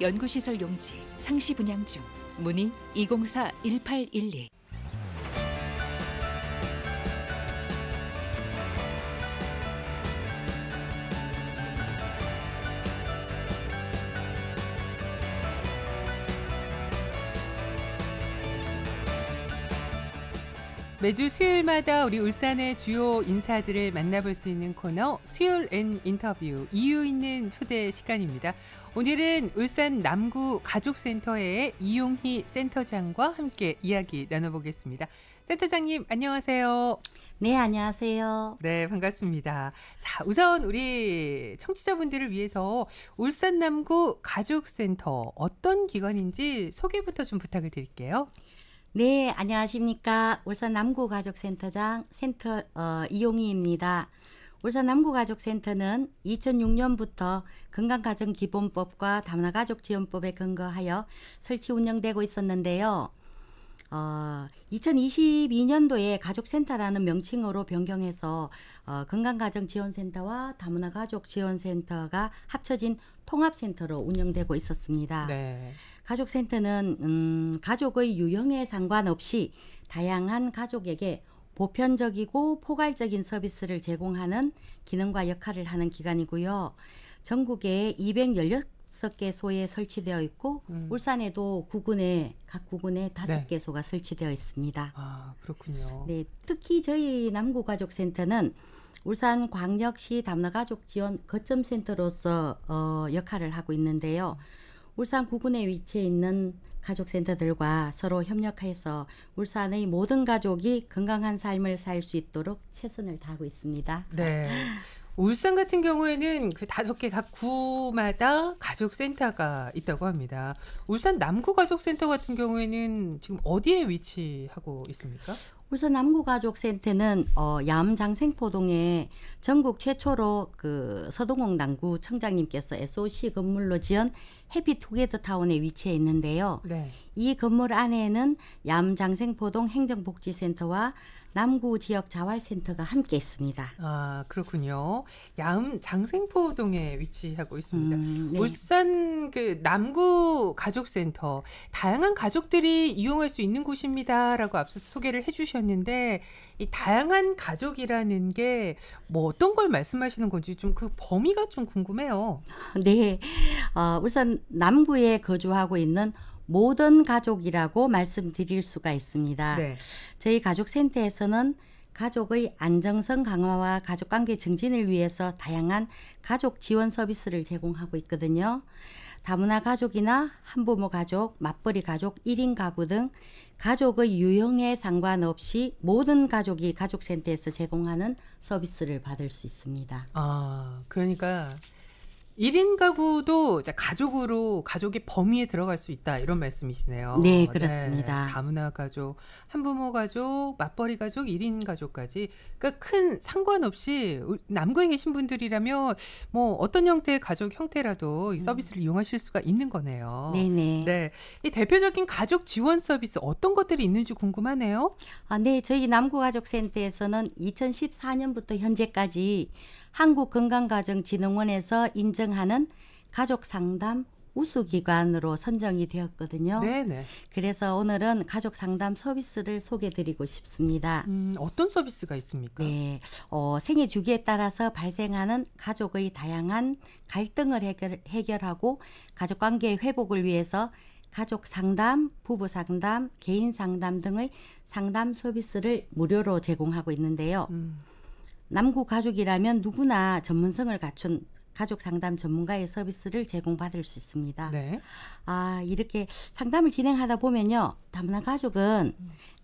연구시설 용지 상시 분양 중 문의 204-1812 매주 수요일마다 우리 울산의 주요 인사들을 만나볼 수 있는 코너 수요일 엔 인터뷰 이유 있는 초대 시간입니다. 오늘은 울산 남구 가족센터의 이용희 센터장과 함께 이야기 나눠보겠습니다. 센터장님 안녕하세요. 네, 안녕하세요. 네, 반갑습니다. 자, 우선 우리 청취자분들을 위해서 울산 남구 가족센터 어떤 기관인지 소개부터 좀 부탁을 드릴게요. 네, 안녕하십니까. 울산 남구가족센터장 센터 어, 이용희입니다. 울산 남구가족센터는 2006년부터 건강가정기본법과 다문화가족지원법에 근거하여 설치 운영되고 있었는데요. 어, 2022년도에 가족센터라는 명칭으로 변경해서 어, 건강가정지원센터와 다문화가족지원센터가 합쳐진 통합센터로 운영되고 있었습니다. 네. 가족센터는 음, 가족의 유형에 상관없이 다양한 가족에게 보편적이고 포괄적인 서비스를 제공하는 기능과 역할을 하는 기관이고요. 전국에 216개소에 설치되어 있고 음. 울산에도 9군에 각 9군에 5개소가 네. 설치되어 있습니다. 아, 그렇군요. 네, 특히 저희 남구 가족 센터는 울산 광역시 담나가족 지원 거점 센터로서 어, 역할을 하고 있는데요. 음. 울산 구군에 위치해 있는 가족센터들과 서로 협력해서 울산의 모든 가족이 건강한 삶을 살 수 있도록 최선을 다하고 있습니다. 네. 울산 같은 경우에는 그 다섯 개 각 구마다 가족센터가 있다고 합니다. 울산 남구 가족센터 같은 경우에는 지금 어디에 위치하고 있습니까? 울산 남구가족센터는 어, 야암장생포동에 전국 최초로 그 서동옥 남구 청장님께서 SOC 건물로 지은 해피투게더 타운에 위치해 있는데요. 네. 이 건물 안에는 야암장생포동 행정복지센터와 남구 지역 자활센터가 함께했습니다. 아 그렇군요. 야음 장생포동에 위치하고 있습니다. 음, 네. 울산 그 남구 가족센터 다양한 가족들이 이용할 수 있는 곳입니다라고 앞서 소개를 해주셨는데 이 다양한 가족이라는 게 뭐 어떤 걸 말씀하시는 건지 좀 그 범위가 좀 궁금해요. 네, 어, 울산 남구에 거주하고 있는 모든 가족이라고 말씀드릴 수가 있습니다. 네. 저희 가족 센터에서는 가족의 안정성 강화와 가족 관계 증진을 위해서 다양한 가족 지원 서비스를 제공하고 있거든요. 다문화 가족이나 한부모 가족, 맞벌이 가족, 1인 가구 등 가족의 유형에 상관없이 모든 가족이 가족센터에서 제공하는 서비스를 받을 수 있습니다. 아, 그러니까 1인 가구도 가족으로 가족의 범위에 들어갈 수 있다 이런 말씀이시네요. 네, 네 그렇습니다. 네, 다문화 가족, 한부모 가족, 맞벌이 가족, 1인 가족까지 그러니까 큰 상관없이 남구에 계신 분들이라면 뭐 어떤 형태의 가족 형태라도 이 음. 서비스를 음. 이용하실 수가 있는 거네요. 네, 네. 네. 이 대표적인 가족 지원 서비스 어떤 것들이 있는지 궁금하네요. 아, 네. 저희 남구 가족 센터에서는 2014년부터 현재까지 한국건강가정진흥원에서 인정하는 가족상담 우수기관으로 선정이 되었거든요. 네네. 그래서 오늘은 가족 상담 서비스를 소개드리고 싶습니다. 음, 어떤 서비스가 있습니까? 네, 어, 생애 주기에 따라서 발생하는 가족의 다양한 갈등을 해결, 해결하고 가족 관계 회복을 위해서 가족 상담, 부부 상담, 개인 상담 등의 상담 서비스를 무료로 제공하고 있는데요. 음. 남구 가족이라면 누구나 전문성을 갖춘 가족 상담 전문가의 서비스를 제공받을 수 있습니다. 네. 아, 이렇게 상담을 진행하다 보면요. 다문화 가족은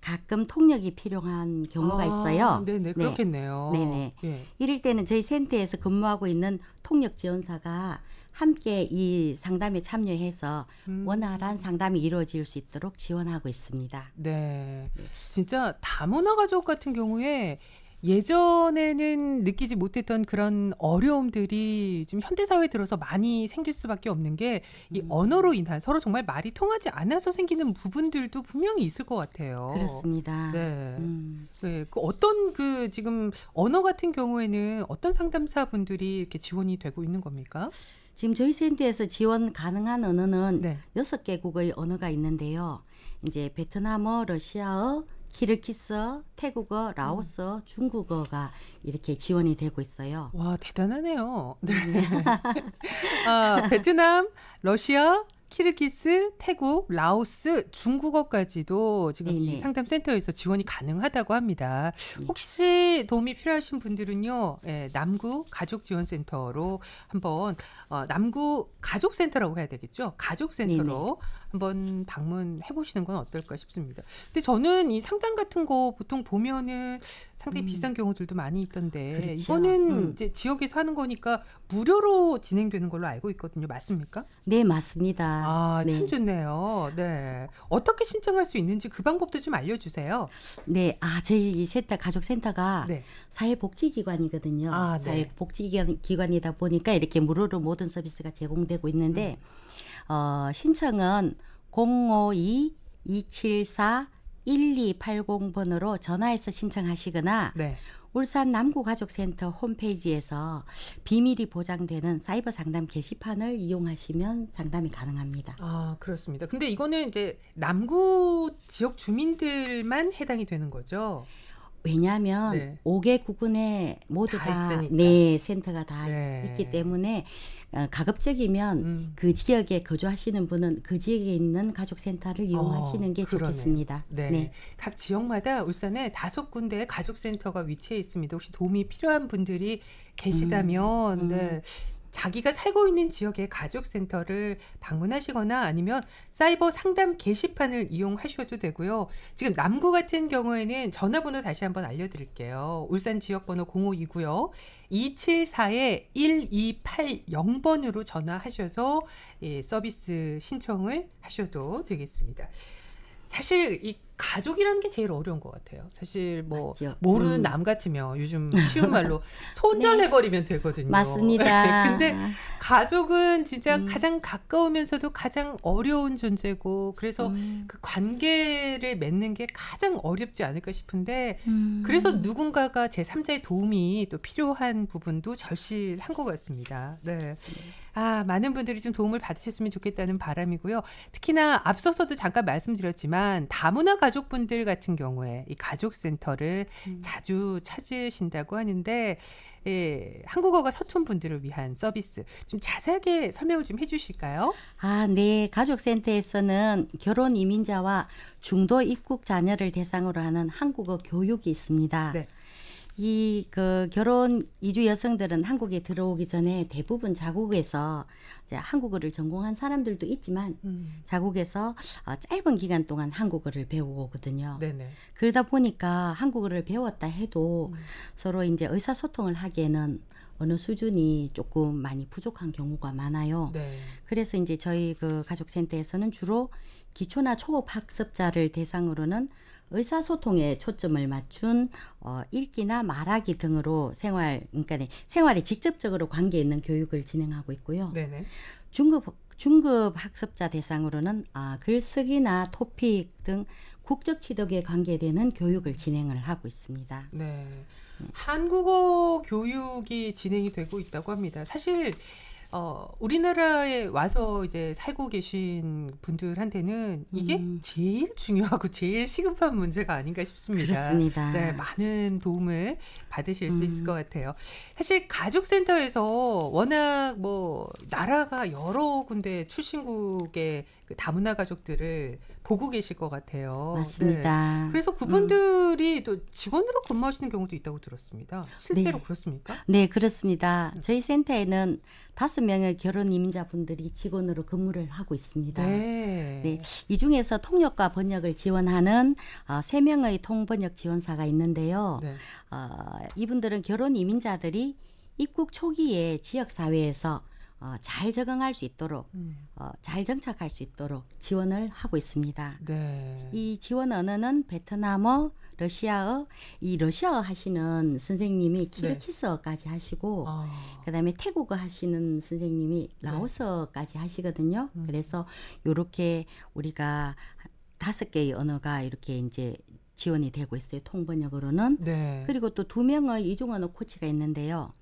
가끔 통역이 필요한 경우가 아, 있어요. 네네, 네, 네. 그렇겠네요. 네네. 네. 예. 이럴 때는 저희 센터에서 근무하고 있는 통역 지원사가 함께 이 상담에 참여해서 음. 원활한 상담이 이루어질 수 있도록 지원하고 있습니다. 네. 네. 진짜 다문화 가족 같은 경우에 예전에는 느끼지 못했던 그런 어려움들이 좀 현대사회에 들어서 많이 생길 수밖에 없는 게이 음. 언어로 인한 서로 정말 말이 통하지 않아서 생기는 부분들도 분명히 있을 것 같아요. 그렇습니다. 네. 음. 네. 그 어떤 그 지금 언어 같은 경우에는 어떤 상담사분들이 이렇게 지원이 되고 있는 겁니까? 지금 저희 센터에서 지원 가능한 언어는 네. 여섯 개국의 언어가 있는데요. 이제 베트남어, 러시아어, 키르키스, 태국어, 라오스, 음. 중국어가 이렇게 지원이 되고 있어요. 와 대단하네요. 네. 네. 아, 베트남, 러시아, 키르기스, 태국, 라오스, 중국어까지도 지금 네네. 이 상담센터에서 지원이 가능하다고 합니다. 네. 혹시 도움이 필요하신 분들은요, 예, 남구 가족지원센터로 한번 어, 남구 가족센터라고 해야 되겠죠? 가족센터로 네네. 한번 방문해 보시는 건 어떨까 싶습니다. 근데 저는 이 상담 같은 거 보통 보면은 상당히 음. 비싼 경우들도 많이 있던데 그렇죠. 이거는 음. 이제 지역에 사는 거니까 무료로 진행되는 걸로 알고 있거든요. 맞습니까? 네, 맞습니다. 아, 참 네. 좋네요. 네. 어떻게 신청할 수 있는지 그 방법도 좀 알려 주세요. 네. 아, 저희 이 센터 가족 센터가 네. 사회복지기관이거든요. 아, 네. 사회복지기관이다 보니까 이렇게 무료로 모든 서비스가 제공되고 있는데 음. 어, 신청은 052-274-1280번으로 전화해서 신청하시거나 네. 울산 남구가족센터 홈페이지에서 비밀이 보장되는 사이버 상담 게시판을 이용하시면 상담이 가능합니다. 아 그렇습니다. 근데 이거는 이제 남구 지역 주민들만 해당이 되는 거죠? 왜냐하면 네. 5개 구군에 모두 다네 네, 센터가 다 네. 있기 때문에 어, 가급적이면 음. 그 지역에 거주하시는 분은 그 지역에 있는 가족 센터를 어, 이용하시는 어, 게 그러네. 좋겠습니다. 네. 네. 각 지역마다 울산에 다섯 군데의 가족 센터가 위치해 있습니다. 혹시 도움이 필요한 분들이 음, 계시다면 음. 음. 네. 자기가 살고 있는 지역의 가족센터를 방문하시거나 아니면 사이버 상담 게시판을 이용하셔도 되고요. 지금 남구 같은 경우에는 전화번호 다시 한번 알려드릴게요. 울산 지역번호 052고요. 274-1280번으로 전화하셔서 예, 서비스 신청을 하셔도 되겠습니다. 사실 이 가족이라는 게 제일 어려운 것 같아요. 사실 뭐 맞죠. 모르는 음. 남 같으면 요즘 쉬운 말로 손절해버리면 네. 되거든요. 맞습니다. 네, 근데 가족은 진짜 음. 가장 가까우면서도 가장 어려운 존재고 그래서 음. 그 관계를 맺는 게 가장 어렵지 않을까 싶은데 음. 그래서 누군가가 제 3자의 도움이 또 필요한 부분도 절실한 것 같습니다. 네. 네. 아, 많은 분들이 좀 도움을 받으셨으면 좋겠다는 바람이고요. 특히나 앞서서도 잠깐 말씀드렸지만 다문화 가족분들 같은 경우에 이 가족 센터를 음. 자주 찾으신다고 하는데 예, 한국어가 서툰 분들을 위한 서비스 좀 자세하게 설명을 좀 해주실까요? 아, 네. 가족센터에서는 결혼 이민자와 중도 입국 자녀를 대상으로 하는 한국어 교육이 있습니다. 네. 이그 결혼 이주 여성들은 한국에 들어오기 전에 대부분 자국에서 이제 한국어를 전공한 사람들도 있지만 음. 자국에서 어, 짧은 기간 동안 한국어를 배우거든요. 네네. 그러다 보니까 한국어를 배웠다 해도 음. 서로 이제 의사소통을 하기에는 어느 수준이 조금 많이 부족한 경우가 많아요. 네. 그래서 이제 저희 그 가족센터에서는 주로 기초나 초급 학습자를 대상으로는 의사소통에 초점을 맞춘 어, 읽기나 말하기 등으로 생활 그러니까 네, 생활에 직접적으로 관계 있는 교육을 진행하고 있고요. 네네. 중급 중급 학습자 대상으로는 아, 글쓰기나 토픽 등 국적 취득에 관계되는 교육을 진행을 하고 있습니다. 네. 네. 한국어 교육이 진행이 되고 있다고 합니다. 사실 어, 우리나라에 와서 이제 살고 계신 분들한테는 이게 음. 제일 중요하고 제일 시급한 문제가 아닌가 싶습니다. 그렇습니다. 네, 많은 도움을 받으실 음. 수 있을 음. 것 같아요. 사실 가족센터에서 워낙 뭐 나라가 여러 군데 출신국에 그 다문화 가족들을 보고 계실 것 같아요. 네. 맞습니다. 네. 그래서 음. 그분들이 음. 또 직원으로 근무하시는 경우도 있다고 들었습니다. 실제로 네. 그렇습니까? 네, 그렇습니다. 네. 저희 센터에는 다섯 명의 결혼 이민자분들이 직원으로 근무를 하고 있습니다. 네. 네. 이 중에서 통역과 번역을 지원하는 어, 세 어, 명의 통번역 지원사가 있는데요. 네. 어, 이분들은 결혼 이민자들이 입국 초기에 지역 사회에서 어, 잘 적응할 수 있도록 음. 어, 잘 정착할 수 있도록 지원을 하고 있습니다. 네. 이 지원 언어는 베트남어, 러시아어, 이 러시아어 하시는 선생님이 네. 키르키스어까지 하시고 아. 그다음에 태국어 하시는 선생님이 네. 라오스어까지 하시거든요. 음. 그래서 요렇게 우리가 다섯 개의 언어가 이렇게 이제 지원이 되고 있어요. 통번역으로는. 네. 그리고 또 두 명의 이중 언어 코치가 있는데요.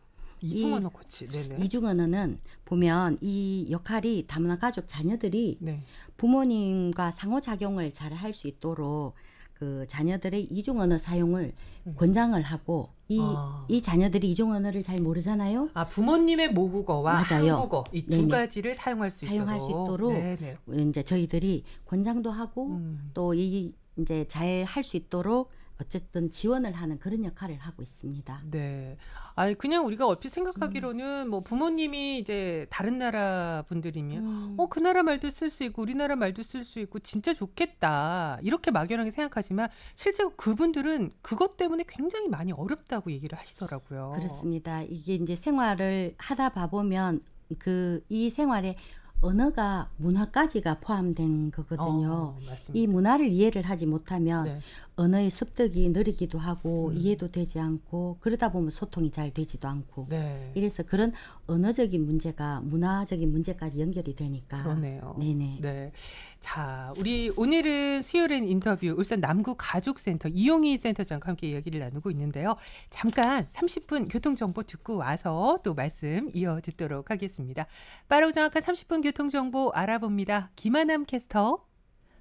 이중언어 코치. 네네. 이중언어는 보면 이 역할이 다문화 가족 자녀들이 네. 부모님과 상호작용을 잘 할 수 있도록 그 자녀들의 이중 언어 사용을 음. 권장을 하고 이이 아. 자녀들이 이중 언어를 잘 모르잖아요. 아 부모님의 모국어와 맞아요. 한국어 이 두 가지를 사용할 수 사용할 있도록, 수 있도록 이제 저희들이 권장도 하고 음. 또이 이제 잘 할 수 있도록 어쨌든 지원을 하는 그런 역할을 하고 있습니다. 네. 아니 그냥 우리가 얼핏 생각하기로는 음. 뭐 부모님이 이제 다른 나라 분들이면 음. 어그 나라 말도 쓸 수 있고 우리나라 말도 쓸 수 있고 진짜 좋겠다 이렇게 막연하게 생각하지만 실제 그분들은 그것 때문에 굉장히 많이 어렵다고 얘기를 하시더라고요. 그렇습니다. 이게 이제 생활을 하다 봐 보면 그 이 생활에 언어가 문화까지가 포함된 거거든요. 어, 이 문화를 이해를 하지 못하면 네. 언어의 습득이 느리기도 하고 음. 이해도 되지 않고 그러다 보면 소통이 잘 되지도 않고 네. 이래서 그런 언어적인 문제가 문화적인 문제까지 연결이 되니까 그러네요. 네네. 네. 자, 우리 오늘은 수요일엔 인터뷰 울산 남구 가족센터 이용희 센터장과 함께 이야기를 나누고 있는데요. 잠깐 30분 교통정보 듣고 와서 또 말씀 이어 듣도록 하겠습니다. 빠르고 정확한 30분 교통정보 알아봅니다. 김아남 캐스터.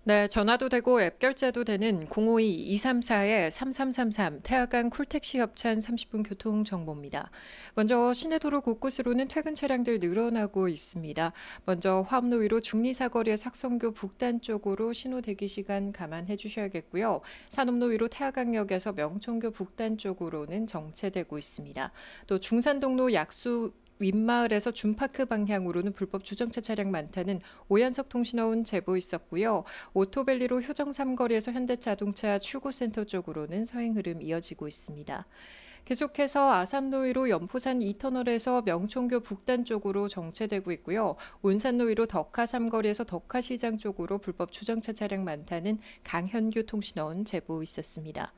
네, 전화도 되고 앱 결제도 되는 052-234-3333태화강쿨택시 협찬 30분 교통 정보입니다. 먼저 시내 도로 곳곳으로는 퇴근 차량들 늘어나고 있습니다. 먼저 화암로 위로 중리사거리의 삭성교 북단 쪽으로 신호 대기 시간 감안해 주셔야겠고요. 산업로 위로 태화강역에서 명촌교 북단 쪽으로는 정체되고 있습니다. 또 중산동로 약수 윗마을에서 준파크 방향으로는 불법 주정차 차량 많다는 오연석 통신어 온 제보 있었고요. 오토밸리로 효정 삼거리에서 현대자동차 출고센터 쪽으로는 서행 흐름 이어지고 있습니다. 계속해서 아산노이로 연포산 2터널에서 명촌교 북단 쪽으로 정체되고 있고요. 온산노이로 덕하 삼거리에서 덕하시장 쪽으로 불법 주정차 차량 많다는 강현교 통신원 제보 있었습니다.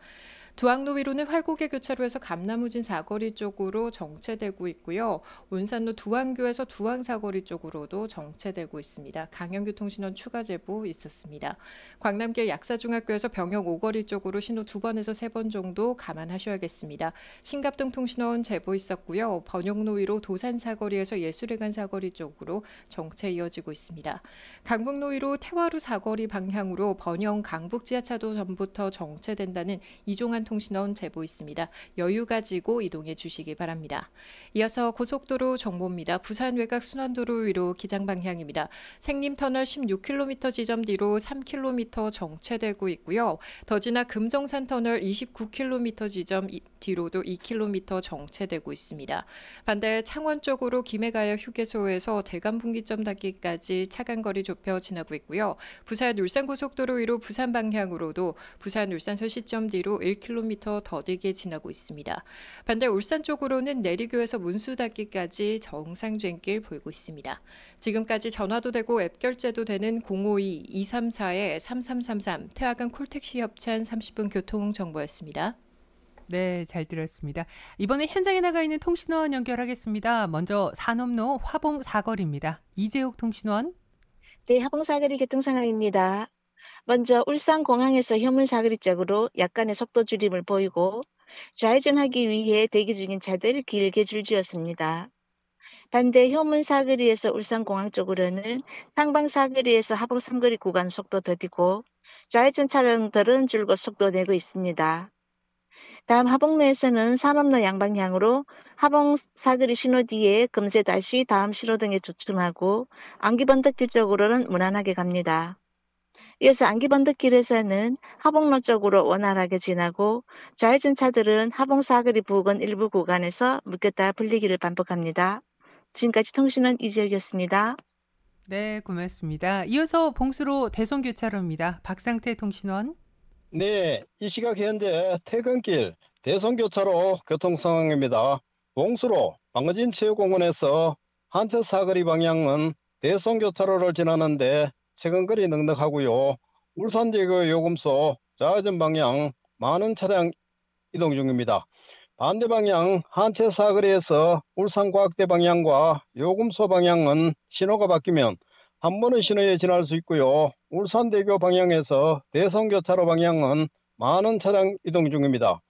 두항로 위로는 활곡의 교차로에서 감나무진 사거리 쪽으로 정체되고 있고요. 온산로 두항교에서 두항 사거리 쪽으로도 정체되고 있습니다. 강영교통신원 추가 제보 있었습니다. 광남길 약사중학교에서 병역 5거리 쪽으로 신호 두 번에서 세 번 정도 감안하셔야겠습니다. 신갑동 통신원 제보 있었고요. 번영로 위로 도산 사거리에서 예술회관 사거리 쪽으로 정체 이어지고 있습니다. 강북로 위로 태화루 사거리 방향으로 번영 강북 지하차도 전부터 정체된다는 이종한 일반통신원 제보 있습니다. 여유 가지고 이동해 주시기 바랍니다. 이어서 고속도로 정보입니다. 부산 외곽 순환도로 위로 기장 방향입니다. 생림터널 16km 지점 뒤로 3km 정체되고 있고요. 더 지나 금정산터널 29km 지점 뒤로도 2km 정체되고 있습니다. 반대 창원 쪽으로 김해가역 휴게소에서 대관분기점 닫기까지 차간거리 좁혀 지나고 있고요. 부산 울산고속도로 위로 부산 방향으로도 부산 울산 서시점 뒤로 1km km 더디게 지나고 있습니다. 반대 울산 쪽으로는 내리교에서 문수닫기까지 정상주행길 보이고 있습니다. 지금까지 전화도 되고 앱 결제도 되는 052-234-3333 태화강 콜택시 협찬 30분 교통정보였습니다. 네, 잘 들었습니다. 이번에 현장에 나가 있는 통신원 연결하겠습니다. 먼저 산업로 화봉 사거리입니다. 이재욱 통신원. 네, 화봉 사거리 교통 상황입니다. 먼저 울산공항에서 현문사거리쪽으로 약간의 속도 줄임을 보이고 좌회전하기 위해 대기 중인 차들 길게 줄지었습니다. 반대 효문사거리에서 울산공항 쪽으로는 상방사거리에서 하봉삼거리 구간 속도 더디고 좌회전 차량들은 줄곧 속도 내고 있습니다. 다음 하봉로에서는 산업로 양방향으로 하봉사거리 신호 뒤에 금세 다시 다음 신호등에 조춤하고 안기번덕길 쪽으로는 무난하게 갑니다. 이어서 안기번드길에서는 하봉로 쪽으로 원활하게 지나고 좌회전 차들은 하봉사거리 부근 일부 구간에서 묶였다 풀리기를 반복합니다. 지금까지 통신은 이지혁이었습니다. 네, 고맙습니다. 이어서 봉수로 대성교차로입니다 박상태 통신원. 네, 이 시각 현재 퇴근길 대성교차로 교통 상황입니다. 봉수로 방어진 체육공원에서 한차 사거리 방향은 대성교차로를 지나는데 최근거리 넉넉하고요. 울산대교 요금소 좌회전 방향 많은 차량 이동 중입니다. 반대 방향 한채 사거리에서 울산과학대 방향과 요금소 방향은 신호가 바뀌면 한 번의 신호에 지날 수 있고요. 울산대교 방향에서 대성교차로 방향은 많은 차량 이동 중입니다.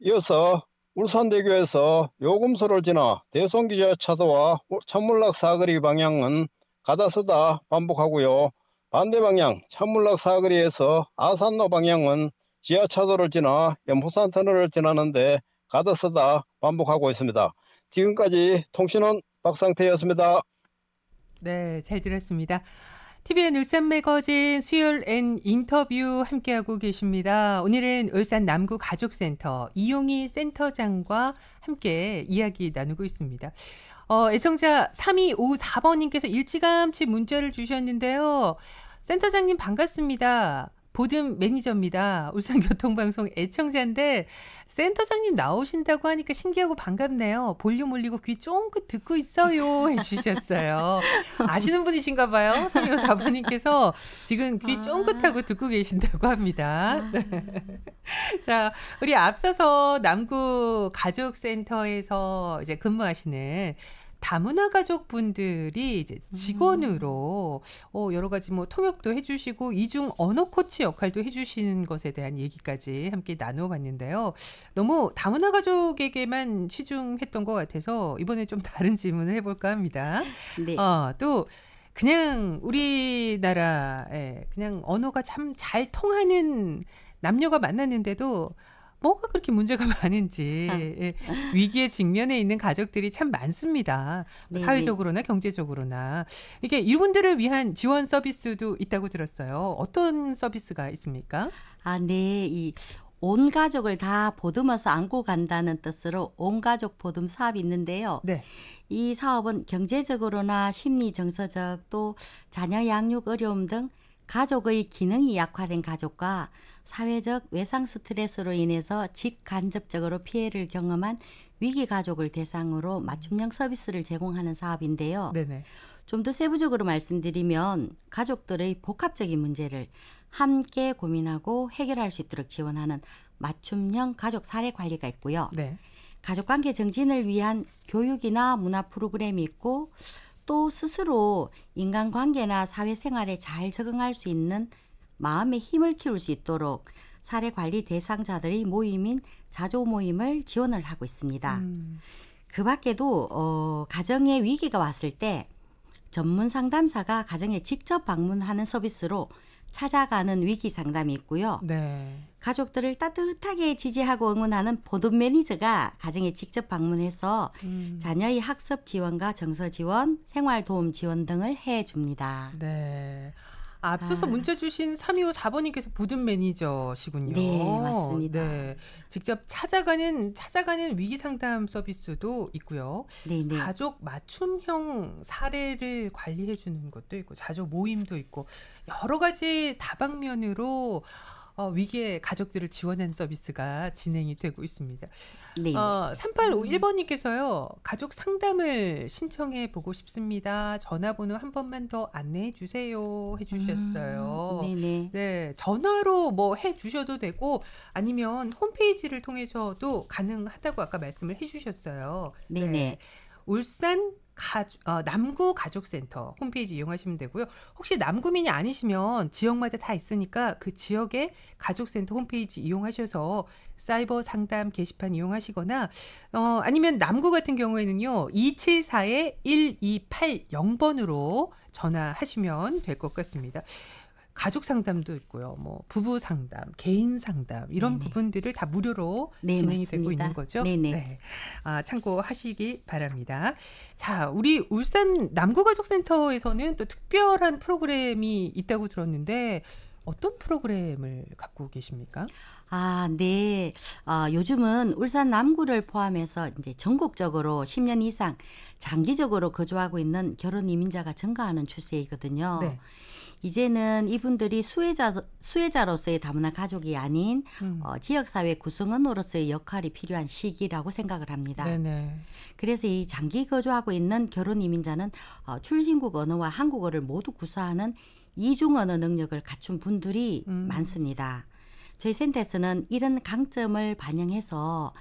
이어서 울산대교에서 요금소를 지나 대성기차도와 자 천물락 사거리 방향은 가다서다 반복하고요. 반대 방향 찬물락 사거리에서 아산로 방향은 지하차도를 지나 연포산 터널을 지나는데 가다서다 반복하고 있습니다. 지금까지 통신원 박상태였습니다. 네, 잘 들었습니다. TVN 울산 매거진 수요일 엔 인터뷰 함께하고 계십니다. 오늘은 울산 남구 가족센터 이용희 센터장과 함께 이야기 나누고 있습니다. 어, 애청자 3254번님께서 일찌감치 문자를 주셨는데요. 센터장님 반갑습니다. 보듬 매니저입니다. 울산교통방송 애청자인데 센터장님 나오신다고 하니까 신기하고 반갑네요. 볼륨 올리고 귀 쫑긋 듣고 있어요 해주셨어요. 아시는 분이신가 봐요. 324번님께서 5 지금 귀 아. 쫑긋하고 듣고 계신다고 합니다. 아. 네. 자, 우리 앞서서 남구 가족센터에서 이제 근무하시는 다문화 가족분들이 이제 직원으로 음. 어, 여러 가지 뭐 통역도 해주시고 이중 언어 코치 역할도 해주시는 것에 대한 얘기까지 함께 나누어봤는데요. 너무 다문화 가족에게만 치중했던 것 같아서 이번에 좀 다른 질문을 해볼까 합니다. 네. 어, 또 그냥 우리나라에 그냥 언어가 참 잘 통하는 남녀가 만났는데도 뭐가 그렇게 문제가 많은지 아. 예. 위기에 직면해 있는 가족들이 참 많습니다. 네 사회적으로나 경제적으로나 이게 이분들을 위한 지원 서비스도 있다고 들었어요. 어떤 서비스가 있습니까? 아, 네. 이 온 가족을 다 보듬어서 안고 간다는 뜻으로 온 가족 보듬 사업이 있는데요. 네. 이 사업은 경제적으로나 심리 정서적 또 자녀 양육 어려움 등 가족의 기능이 약화된 가족과 사회적 외상 스트레스로 인해서 직간접적으로 피해를 경험한 위기 가족을 대상으로 맞춤형 서비스를 제공하는 사업인데요. 네네. 좀 더 세부적으로 말씀드리면 가족들의 복합적인 문제를 함께 고민하고 해결할 수 있도록 지원하는 맞춤형 가족 사례 관리가 있고요. 네. 가족 관계 증진을 위한 교육이나 문화 프로그램이 있고 또 스스로 인간관계나 사회생활에 잘 적응할 수 있는 마음의 힘을 키울 수 있도록 사례 관리 대상자들의 모임인 자조 모임을 지원을 하고 있습니다. 음. 그 밖에도 어, 가정에 위기가 왔을 때 전문 상담사가 가정에 직접 방문하는 서비스로 찾아가는 위기 상담이 있고요. 네. 가족들을 따뜻하게 지지하고 응원하는 보듬 매니저가 가정에 직접 방문해서 음. 자녀의 학습 지원과 정서 지원, 생활 도움 지원 등을 해 줍니다. 네. 앞서서 아. 문자 주신 3254번님께서 보든 매니저시군요. 네, 맞습니다. 네. 직접 찾아가는, 찾아가는 위기 상담 서비스도 있고요. 네, 네. 가족 맞춤형 사례를 관리해주는 것도 있고, 자조 모임도 있고, 여러 가지 다방면으로 어, 위기의 가족들을 지원하는 서비스가 진행이 되고 있습니다. 네. 어, 3851번님께서요. 음. 가족 상담을 신청해 보고 싶습니다. 전화번호 한 번만 더 안내해 주세요. 해 주셨어요. 음, 네네. 네. 전화로 뭐 해 주셔도 되고 아니면 홈페이지를 통해서도 가능하다고 아까 말씀을 해 주셨어요. 네네. 네. 울산 가주, 어, 남구 가족센터 홈페이지 이용하시면 되고요. 혹시 남구민이 아니시면 지역마다 다 있으니까 그 지역의 가족센터 홈페이지 이용하셔서 사이버 상담 게시판 이용하시거나 어, 아니면 남구 같은 경우에는요. 274-1280번으로 전화하시면 될 것 같습니다. 가족 상담도 있고요. 뭐 부부 상담, 개인 상담 이런 네네. 부분들을 다 무료로 네, 진행이 맞습니다. 되고 있는 거죠. 네네. 네. 아, 참고하시기 바랍니다. 자, 우리 울산 남구가족센터에서는 또 특별한 프로그램이 있다고 들었는데 어떤 프로그램을 갖고 계십니까? 아, 네. 어, 요즘은 울산 남구를 포함해서 이제 전국적으로 10년 이상 장기적으로 거주하고 있는 결혼 이민자가 증가하는 추세이거든요. 네. 이제는 이분들이 수혜자 수혜자로서의 다문화 가족이 아닌 음. 어, 지역사회 구성원으로서의 역할이 필요한 시기라고 생각을 합니다. 네네. 그래서 이 장기 거주하고 있는 결혼 이민자는 어, 출신국 언어와 한국어를 모두 구사하는 이중 언어 능력을 갖춘 분들이 음. 많습니다. 저희 센터에서는 이런 강점을 반영해서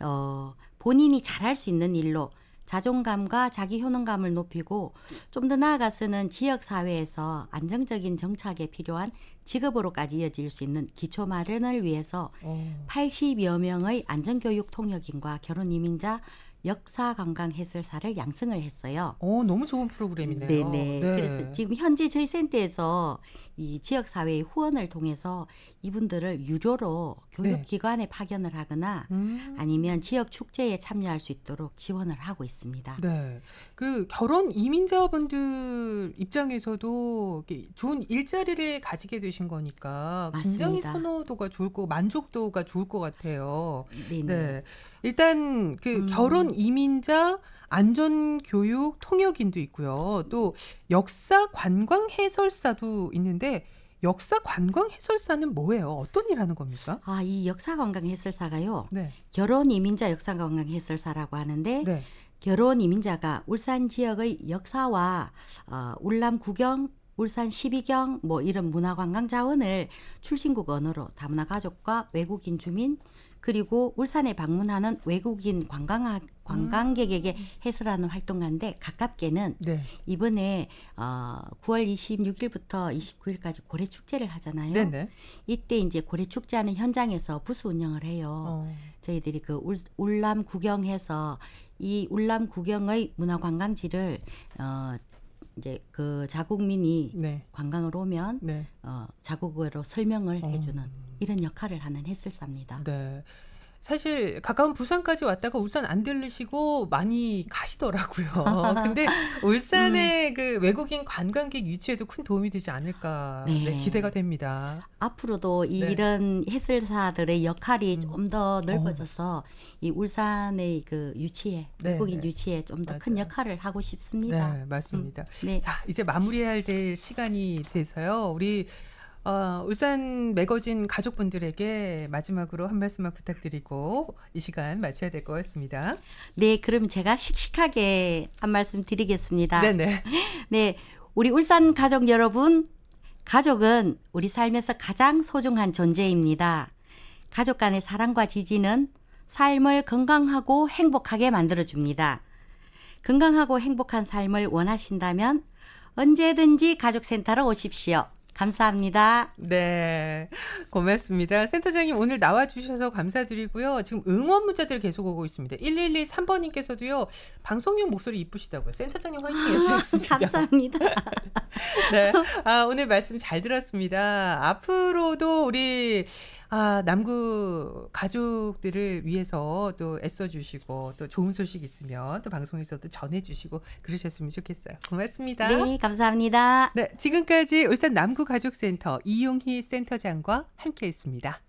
어, 본인이 잘할 수 있는 일로 자존감과 자기 효능감을 높이고 좀 더 나아가서는 지역사회에서 안정적인 정착에 필요한 직업으로까지 이어질 수 있는 기초 마련을 위해서 오. 어. 80여 명의 안전교육 통역인과 결혼 이민자 역사 관광 해설사를 양성을 했어요. 오, 어, 너무 좋은 프로그램이네요. 네네. 네. 그래서 지금 현재 저희 센터에서 이 지역 사회의 후원을 통해서 이분들을 유료로 교육기관에 네. 파견을 하거나 음. 아니면 지역 축제에 참여할 수 있도록 지원을 하고 있습니다. 네, 그 결혼 이민자분들 입장에서도 좋은 일자리를 가지게 되신 거니까 맞습니다. 선호도가 좋을 거, 만족도가 좋을 것 같아요. 네네. 네, 일단 그 음. 결혼 이민자 안전 교육 통역인도 있고요. 또 역사 관광 해설사도 있는데. 있는데 역사 관광 해설사는 뭐예요? 어떤 일 하는 겁니까? 아, 이 역사 관광 해설사가요. 네. 결혼 이민자 역사 관광 해설사라고 하는데 네. 결혼 이민자가 울산 지역의 역사와 어, 울남 구경 울산 12경 뭐 이런 문화관광 자원을 출신국 언어로 다문화 가족과 외국인 주민 그리고 울산에 방문하는 외국인 관광 관광객에게 음. 해설하는 활동가인데 가깝게는 네. 이번에 어 9월 26일부터 29일까지 고래 축제를 하잖아요. 네네. 이때 이제 고래 축제하는 현장에서 부스 운영을 해요. 어. 저희들이 그 울, 울람 구경해서 이 울람 구경의 문화 관광지를 어 이제 그 자국민이 네. 관광을 오면 네. 어, 자국어로 설명을 어. 해주는 이런 역할을 하는 햇슬사입니다. 네. 사실 가까운 부산까지 왔다가 울산 안 들르시고 많이 가시더라고요. 근데 울산의 음. 그 외국인 관광객 유치에도 큰 도움이 되지 않을까 네. 네, 기대가 됩니다. 앞으로도 네. 이런 해설사들의 역할이 음. 좀더 넓어져서 어. 이 울산의 그 유치에 네, 외국인 네. 유치에 좀 더 큰 역할을 하고 싶습니다. 네, 맞습니다. 음. 자, 이제 마무리해야 될 시간이 돼서요. 우리 어, 울산 매거진 가족분들에게 마지막으로 한 말씀만 부탁드리고 이 시간 마쳐야 될 것 같습니다. 네, 그럼 제가 씩씩하게 한 말씀 드리겠습니다. 네네. 네, 우리 울산 가족 여러분, 가족은 우리 삶에서 가장 소중한 존재입니다. 가족 간의 사랑과 지지는 삶을 건강하고 행복하게 만들어줍니다. 건강하고 행복한 삶을 원하신다면 언제든지 가족센터로 오십시오. 감사합니다. 네. 고맙습니다. 센터장님 오늘 나와주셔서 감사드리고요. 지금 응원 문자들 계속 오고 있습니다. 1113번님께서도요. 방송용 목소리 이쁘시다고요. 센터장님 화이팅 아, 해습니다 감사합니다. 네. 아, 오늘 말씀 잘 들었습니다. 앞으로도 우리 아, 남구 가족들을 위해서 또 애써주시고 또 좋은 소식 있으면 또 방송에서 도 전해주시고 그러셨으면 좋겠어요. 고맙습니다. 네, 감사합니다. 네, 지금까지 울산 남구 가족센터 이용희 센터장과 함께했습니다.